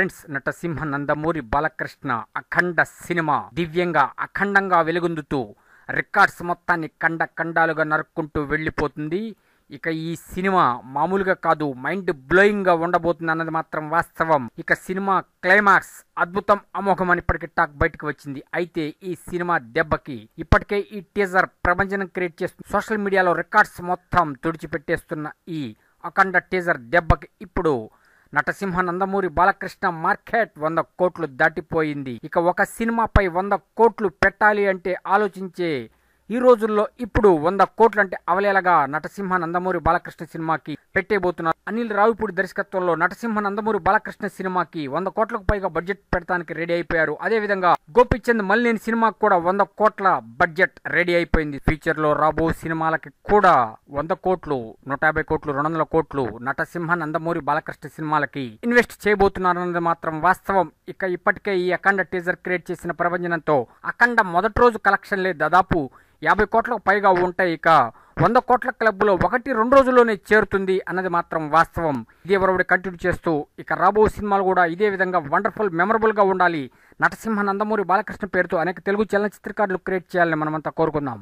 friends Natasimha Nandamuri Balakrishna Akhanda cinema దివ్యంగా అఖండంగా వెలుగొందుతూ records మొత్తాన్ని కండ కండాలుగా నరుక్కుంటూ వెళ్ళిపోతుంది ఇక ఈ సినిమా మామూలుగా కాదు మైండ్ బ్లోయింగ్గా ఉండబోతుంది అన్నది మాత్రం వాస్తవం ఇక సినిమా క్లైమాక్స్ అద్భుతం అమోఘం అని ఇప్పటికీ టాక్ బయటకు వచ్చింది అయితే ఈ సినిమా దెబ్బకి ఇప్పటికే ఈ టీజర్ ప్రపంచం క్రియేట్ చేస్తున్న సోషల్ మీడియాలో రికార్డ్స్ మొత్తం తుడిచిపెట్టేస్తున్న ఈ అఖండ టీజర్ దెబ్బకి ఇప్పుడు నటసింహ నందమూరి బాలకృష్ణ మార్కెట్ వంద కోట్లు దాటిపోయింది ఇక ఒక సినిమాపై వంద కోట్లు పెట్టాలి అంటే ఆలోచించే ఈ రోజుల్లో ఇప్పుడు వంద కోట్లు అంటే అవలేలగా నటసింహ నందమూరి బాలకృష్ణ సినిమాకి పెట్టేబోతున్నారు అనిల్ రావిపూడి దర్శకత్వంలో నటసింహ నందమూరి బాలకృష్ణ సినిమాకి వంద కోట్లకు పైగా బడ్జెట్ పెడతానికి రెడీ అయిపోయారు అదేవిధంగా గోపిచంద్ మల్లేని సినిమాకి కూడా వంద కోట్ల బడ్జెట్ రెడీ అయిపోయింది ఫ్యూచర్ లో రాబో సినిమాలకి కూడా వంద కోట్లు నూట యాభై కోట్లు రెండు వందల కోట్లు నటసింహ నందమూరి బాలకృష్ణ సినిమాలకి ఇన్వెస్ట్ చేయబోతున్నారన్నది మాత్రం వాస్తవం ఇక ఇప్పటికే ఈ అఖండ టీజర్ క్రియేట్ చేసిన ప్రభంజనంతో అఖండ మొదటి రోజు కలెక్షన్లే దాదాపు యాభై కోట్లకు పైగా ఉంటాయి ఇక వంద కోట్ల క్లబ్లో ఒకటి రెండు రోజుల్లోనే చేరుతుంది అన్నది మాత్రం వాస్తవం ఇదే వరవడి కంటిన్యూ చేస్తూ ఇక రాబో సినిమాలు కూడా ఇదే విధంగా వండర్ఫుల్ మెమరబుల్గా ఉండాలి నటసింహ నందమూరి బాలకృష్ణ పేరుతో అనేక తెలుగు చలనచిత్రకారులు క్రియేట్ చేయాలని మనమంతా కోరుకుందాం